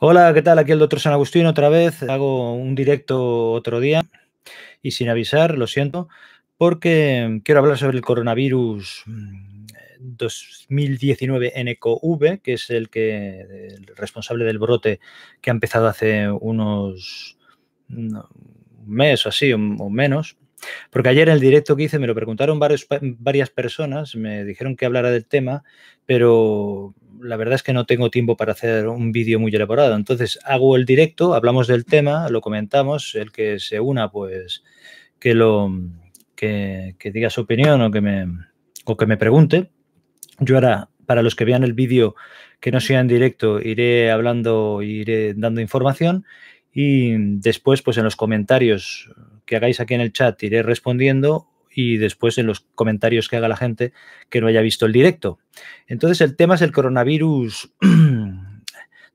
Hola, ¿qué tal? Aquí el doctor San Agustín otra vez. Hago un directo otro día y sin avisar, lo siento, porque quiero hablar sobre el coronavirus 2019-NCOV, mm, que es el, que, responsable del brote que ha empezado hace unos meses o así, o menos, porque ayer en el directo que hice me lo preguntaron varias personas, me dijeron que hablara del tema, pero la verdad es que no tengo tiempo para hacer un vídeo muy elaborado. Entonces hago el directo, hablamos del tema, lo comentamos, el que se una, pues que lo diga su opinión o que me, o que me pregunte. Yo ahora, para los que vean el vídeo que no sea en directo, iré hablando, iré dando información y después, pues en los comentarios que hagáis aquí en el chat iré respondiendo y después en los comentarios que haga la gente que no haya visto el directo. Entonces el tema es el coronavirus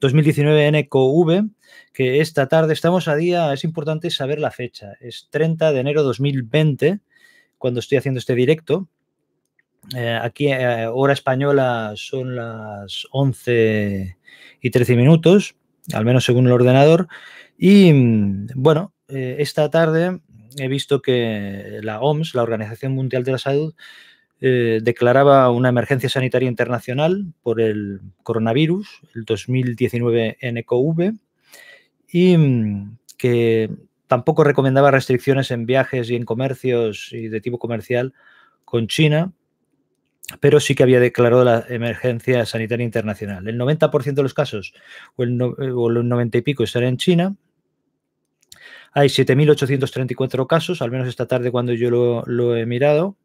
2019-NCOV, que esta tarde estamos a día, es importante saber la fecha, es 30 de enero 2020 cuando estoy haciendo este directo. Eh, aquí, eh, hora española, son las 11 y 13 minutos, al menos según el ordenador. Y mm, bueno, eh, esta tarde he visto que la OMS, la Organización Mundial de la Salud, eh, declaraba una emergencia sanitaria internacional por el coronavirus, el 2019 NCOV, y mm, que tampoco recomendaba restricciones en viajes y en comercios y de tipo comercial con China, pero sí que había declarado la emergencia sanitaria internacional. El 90% de los casos, o el, 90 eh, y pico, estará en China, hay 7.834 casos, al menos esta tarde cuando yo lo, he mirado,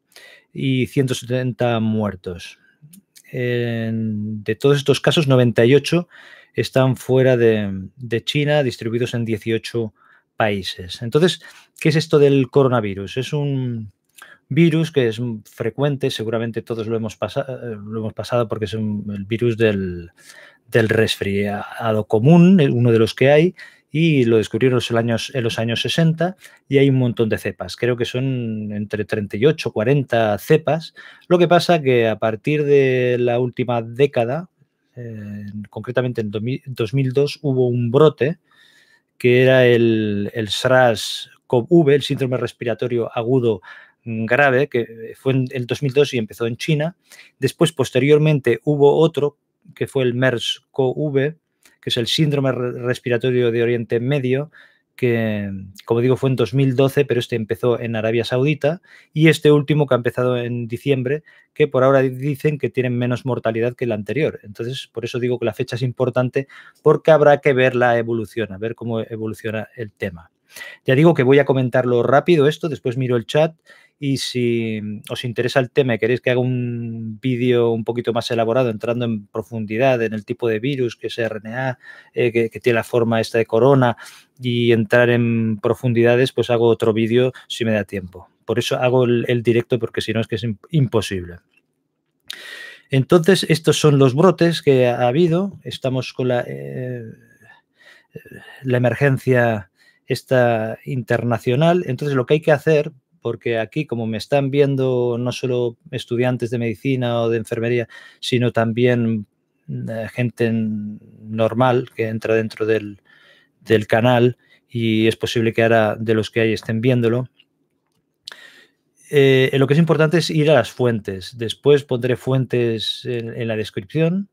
y 170 muertos. de todos estos casos, 98 están fuera de, China, distribuidos en 18 países. Entonces, ¿qué es esto del coronavirus? Es un virus que es frecuente, seguramente todos lo hemos, pasado, lo hemos pasado porque es el virus del, del resfriado común, uno de los que hay, y lo descubrieron en los, años, en los años 60 y hay un montón de cepas. Creo que son entre 38 y 40 cepas. Lo que pasa que a partir de la última década, concretamente en 2002, hubo un brote que era el, el SRAS-CoV, el síndrome respiratorio agudo grave, que fue en el 2002 y empezó en China. Después, posteriormente, hubo otro que fue el MERS-CoV, que es el síndrome respiratorio de Oriente Medio, que, como digo, fue en 2012, pero este empezó en Arabia Saudita, y este último que ha empezado en diciembre, que por ahora dicen que tienen menos mortalidad que el anterior. Entonces, por eso digo que la fecha es importante, porque habrá que ver la evolución, a ver cómo evoluciona el tema. Ya digo que voy a comentarlo rápido esto, después miro el chat y si os interesa el tema y queréis que haga un vídeo un poquito más elaborado, entrando en profundidad en el tipo de virus, que es RNA, eh, que, tiene la forma esta de corona, y entrar en profundidades, pues hago otro vídeo si me da tiempo. Por eso hago el, directo, porque si no es que es imposible. Entonces, estos son los brotes que ha habido. Estamos con la, eh, la emergencia esta internacional. Entonces, lo que hay que hacer porque aquí, como me están viendo no solo estudiantes de medicina o de enfermería, sino también eh, gente normal que entra dentro del, canal y es posible que ahora de los que hay estén viéndolo. Eh, lo que es importante es ir a las fuentes. Después pondré fuentes en la descripción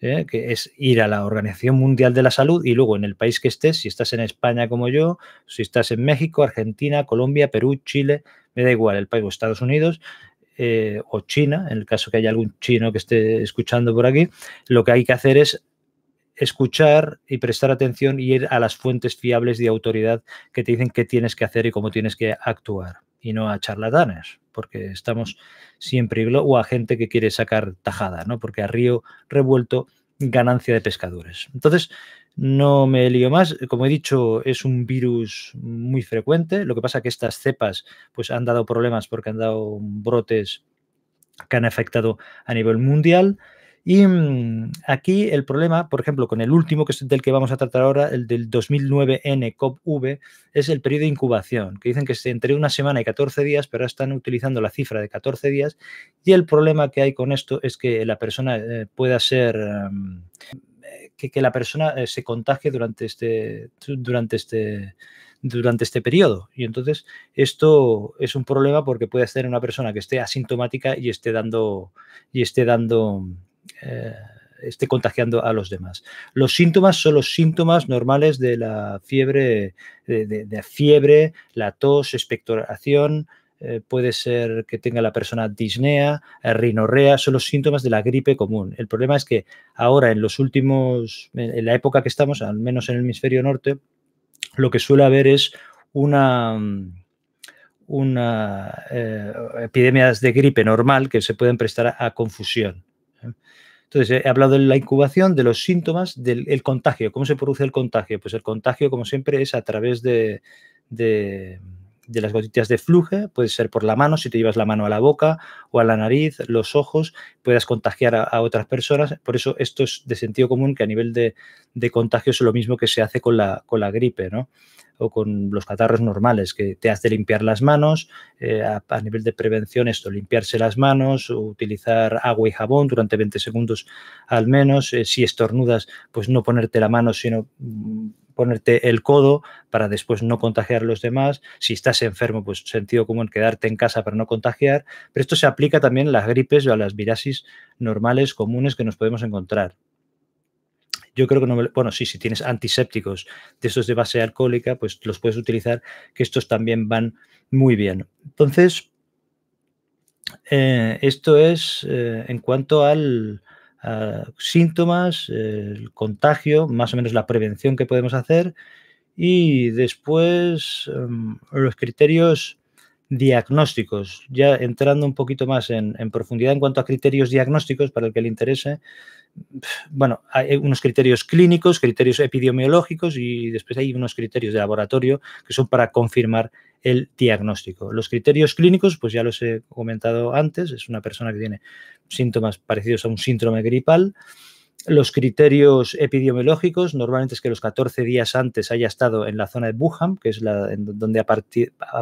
¿eh? que es ir a la Organización Mundial de la Salud y luego en el país que estés, si estás en España como yo, si estás en México, Argentina, Colombia, Perú, Chile, me da igual, el país o Estados Unidos, eh, o China, en el caso que haya algún chino que esté escuchando por aquí, lo que hay que hacer es escuchar y prestar atención y ir a las fuentes fiables de autoridad que te dicen qué tienes que hacer y cómo tienes que actuar, y no a charlatanes porque estamos siempre o a gente que quiere sacar tajada, ¿no? Porque a río revuelto ganancia de pescadores. Entonces, no me lío más. Como he dicho, es un virus muy frecuente. Lo que pasa es que estas cepas pues, han dado problemas porque han dado brotes que han afectado a nivel mundial. Y mm, aquí el problema, por ejemplo, con el último, que es del que vamos a tratar ahora, el del 2009N COP-V, es el periodo de incubación, que dicen que es entre una semana y 14 días, pero están utilizando la cifra de 14 días. Y el problema que hay con esto es que la persona eh, pueda ser... Em, que, la persona eh, se contagie durante este, durante este, durante este periodo. Y entonces esto es un problema porque puede ser una persona que esté asintomática y esté dando, y esté dando eh, esté contagiando a los demás. Los síntomas son los síntomas normales de la fiebre, de, fiebre, la tos, expectoración, eh, puede ser que tenga la persona disnea, eh, rinorrea, son los síntomas de la gripe común. El problema es que ahora, en los últimos, en la época que estamos, al menos en el hemisferio norte, lo que suele haber es una, una epidemias de gripe normal que se pueden prestar a confusión. Entonces, he hablado de la incubación, de los síntomas, del contagio. ¿Cómo se produce el contagio? Pues el contagio, como siempre, es a través de de las gotitas de flujo, puede ser por la mano, si te llevas la mano a la boca o a la nariz, los ojos, puedas contagiar a, otras personas. Por eso esto es de sentido común que a nivel de, de contagio es lo mismo que se hace con la, con la gripe, ¿no? o con los catarros normales, que te has de limpiar las manos, eh, a, nivel de prevención esto, limpiarse las manos, utilizar agua y jabón durante 20 segundos al menos, eh, si estornudas, pues no ponerte la mano, sino mm, ponerte el codo para después no contagiar a los demás. Si estás enfermo, pues sentido común quedarte en casa para no contagiar. Pero esto se aplica también a las gripes o a las virasis normales, comunes que nos podemos encontrar. Yo creo que no, bueno, sí, si tienes antisépticos de estos de base alcohólica, pues los puedes utilizar, que estos también van muy bien. Entonces, eh, esto es eh, en cuanto al, Ah, síntomas, el contagio, más o menos la prevención que podemos hacer y después em, los criterios diagnósticos, ya entrando un poquito más en, profundidad en cuanto a criterios diagnósticos para el que le interese, bueno, hay unos criterios clínicos, criterios epidemiológicos y después hay unos criterios de laboratorio que son para confirmar el diagnóstico. Los criterios clínicos, pues ya los he comentado antes, es una persona que tiene síntomas parecidos a un síndrome gripal. Los criterios epidemiológicos, normalmente es que los 14 días antes haya estado en la zona de Wuhan, que es la, donde ha,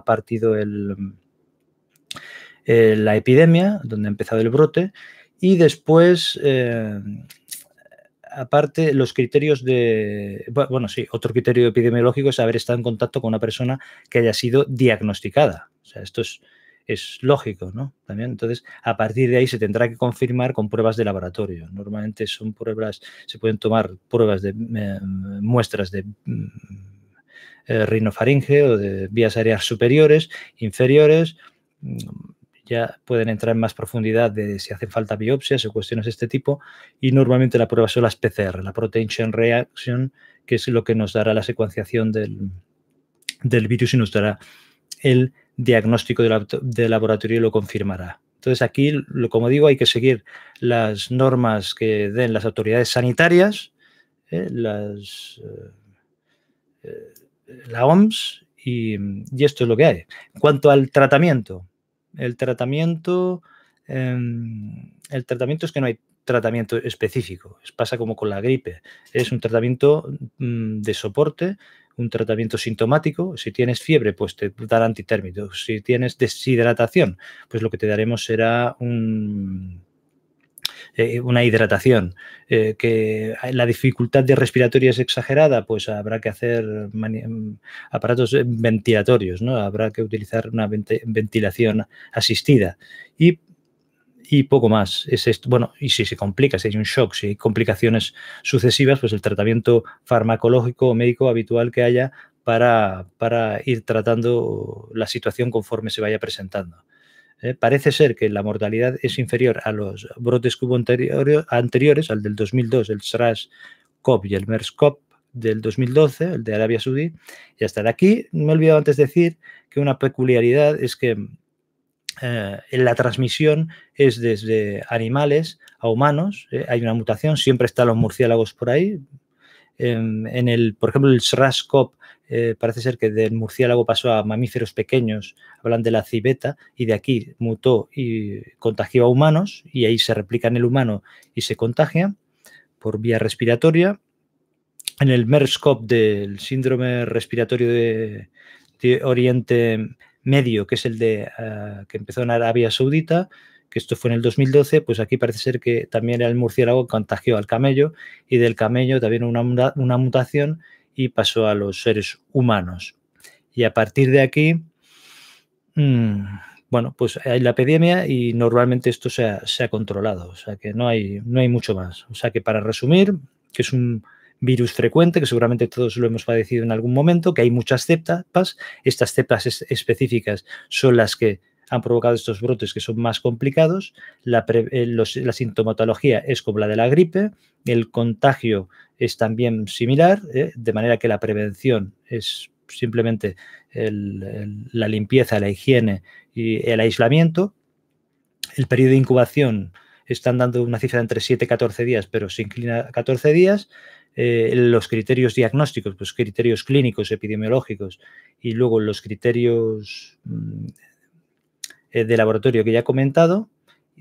partido eh, la epidemia, donde ha empezado el brote, y después, eh, aparte, los criterios de. Bueno, sí, otro criterio epidemiológico es haber estado en contacto con una persona que haya sido diagnosticada. O sea, esto es, lógico, ¿no? También, entonces, a partir de ahí se tendrá que confirmar con pruebas de laboratorio. Normalmente son pruebas, se pueden tomar pruebas de eh, muestras de mm, eh, rinofaringe o de vías aéreas superiores, inferiores mm, ya pueden entrar en más profundidad de si hacen falta biopsias o cuestiones de este tipo. Y normalmente la prueba son las PCR, la Protein Chain Reaction, que es lo que nos dará la secuenciación del, virus y nos dará el diagnóstico del laboratorio y lo confirmará. Entonces aquí, como digo, hay que seguir las normas que den las autoridades sanitarias, eh, las, eh, eh, la OMS, y esto es lo que hay. En cuanto al tratamiento, el tratamiento, em, el tratamiento es que no hay tratamiento específico, pasa como con la gripe, es un tratamiento mm, de soporte, un tratamiento sintomático, si tienes fiebre pues te darán antitérmitos, si tienes deshidratación pues lo que te daremos será un eh, una hidratación, eh, que la dificultad de respiratoria es exagerada, pues habrá que hacer mm, aparatos ventilatorios, ¿no? Habrá que utilizar una ventilación asistida. Y poco más. Es Bueno, y si se complica, si hay un shock, si hay complicaciones sucesivas, pues el tratamiento farmacológico o médico habitual que haya para ir tratando la situación conforme se vaya presentando. ¿eh? parece ser que la mortalidad es inferior a los brotes que anteriores, al del 2002, el SRAS-CoV y el MERS-CoV del 2012, el de Arabia Saudí, y hasta de aquí. Me he olvidado antes decir que una peculiaridad es que eh, la transmisión es desde animales a humanos, ¿eh? hay una mutación, siempre están los murciélagos por ahí. En, el, por ejemplo, el SRAS-CoV eh, parece ser que del murciélago pasó a mamíferos pequeños, hablan de la civeta, y de aquí mutó y contagió a humanos, y ahí se replica en el humano y se contagia por vía respiratoria. En el MERS-CoV del síndrome respiratorio de, Oriente Medio, que es el de eh, que empezó en Arabia Saudita, que esto fue en el 2012, pues aquí parece ser que también el murciélago contagió al camello y del camello también una, una mutación y pasó a los seres humanos. Y a partir de aquí, mm, bueno, pues hay la epidemia y normalmente esto se ha, se ha, controlado, o sea que no hay, no hay mucho más. O sea que para resumir, que es un virus frecuente, que seguramente todos lo hemos padecido en algún momento, que hay muchas cepas, estas cepas específicas son las que han provocado estos brotes que son más complicados. Eh, la, sintomatología es como la de la gripe, el contagio es también similar, ¿eh? de manera que la prevención es simplemente la limpieza, la higiene y el aislamiento. El periodo de incubación están dando una cifra entre 7 y 14 días, pero se inclina a 14 días. Eh, los criterios diagnósticos, los pues criterios clínicos, epidemiológicos y luego los criterios mm, eh, de laboratorio que ya he comentado,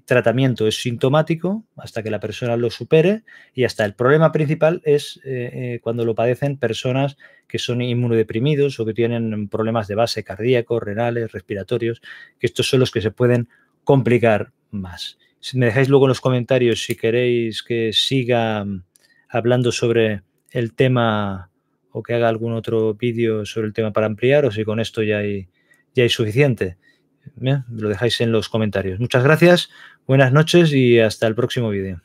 tratamiento es sintomático hasta que la persona lo supere y hasta el problema principal es eh, eh, cuando lo padecen personas que son inmunodeprimidos o que tienen problemas de base cardíacos, renales, respiratorios, que estos son los que se pueden complicar más. Si me dejáis luego en los comentarios si queréis que siga mm, hablando sobre el tema o que haga algún otro vídeo sobre el tema para ampliar o si con esto ya hay, ya hay suficiente lo dejáis en los comentarios. Muchas gracias, buenas noches y hasta el próximo vídeo.